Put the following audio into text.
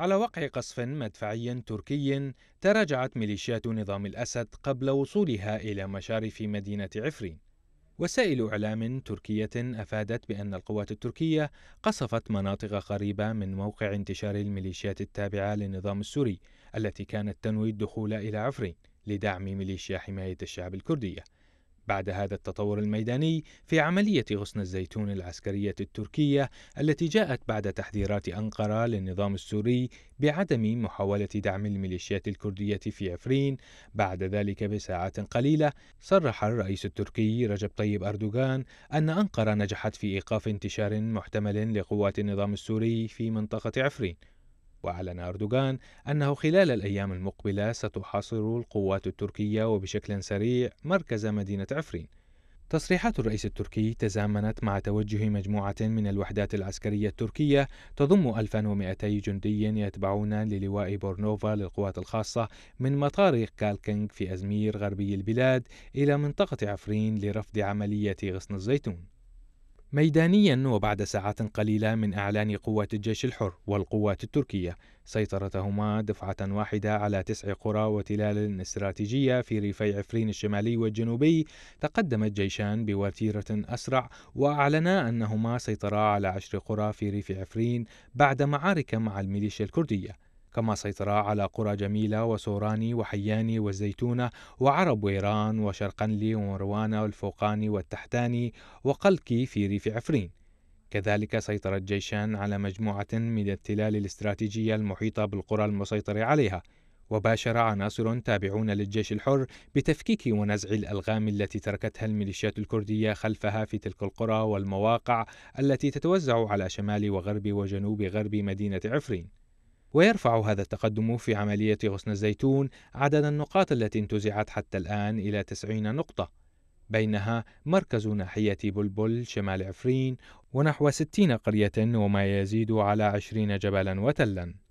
على وقع قصف مدفعي تركي تراجعت ميليشيات نظام الأسد قبل وصولها إلى مشارف مدينة عفرين وسائل إعلام تركية أفادت بأن القوات التركية قصفت مناطق قريبة من موقع انتشار الميليشيات التابعة للنظام السوري التي كانت تنوي الدخول إلى عفرين لدعم ميليشيا حماية الشعب الكردية بعد هذا التطور الميداني في عملية غصن الزيتون العسكرية التركية التي جاءت بعد تحذيرات أنقرة للنظام السوري بعدم محاولة دعم الميليشيات الكردية في عفرين بعد ذلك بساعات قليلة صرح الرئيس التركي رجب طيب أردوغان أن أنقرة نجحت في إيقاف انتشار محتمل لقوات النظام السوري في منطقة عفرين وأعلن أردوغان أنه خلال الأيام المقبلة ستحاصر القوات التركية وبشكل سريع مركز مدينة عفرين. تصريحات الرئيس التركي تزامنت مع توجه مجموعة من الوحدات العسكرية التركية تضم 1200 جندي يتبعون للواء بورنوفا للقوات الخاصة من مطار كالكينغ في أزمير غربي البلاد إلى منطقة عفرين لرفض عملية غصن الزيتون. ميدانيا وبعد ساعات قليلة من إعلان قوات الجيش الحر والقوات التركية سيطرتهما دفعة واحدة على تسع قرى وتلال استراتيجية في ريفي عفرين الشمالي والجنوبي تقدم الجيشان بوتيرة أسرع وأعلنا أنهما سيطرا على عشر قرى في ريف عفرين بعد معارك مع الميليشيا الكردية كما سيطرا على قرى جميلة وسوراني وحياني والزيتونة وعرب ويران وشرقنلي ومروانة والفوقاني والتحتاني وقلكي في ريف عفرين كذلك سيطر الجيشان على مجموعة من التلال الاستراتيجية المحيطة بالقرى المسيطر عليها وباشر عناصر تابعون للجيش الحر بتفكيك ونزع الألغام التي تركتها الميليشيات الكردية خلفها في تلك القرى والمواقع التي تتوزع على شمال وغرب وجنوب غرب مدينة عفرين ويرفع هذا التقدم في عملية غصن الزيتون عدد النقاط التي انتزعت حتى الآن إلى 90 نقطة بينها مركز ناحية بلبل شمال عفرين ونحو 60 قرية وما يزيد على 20 جبلا وتلا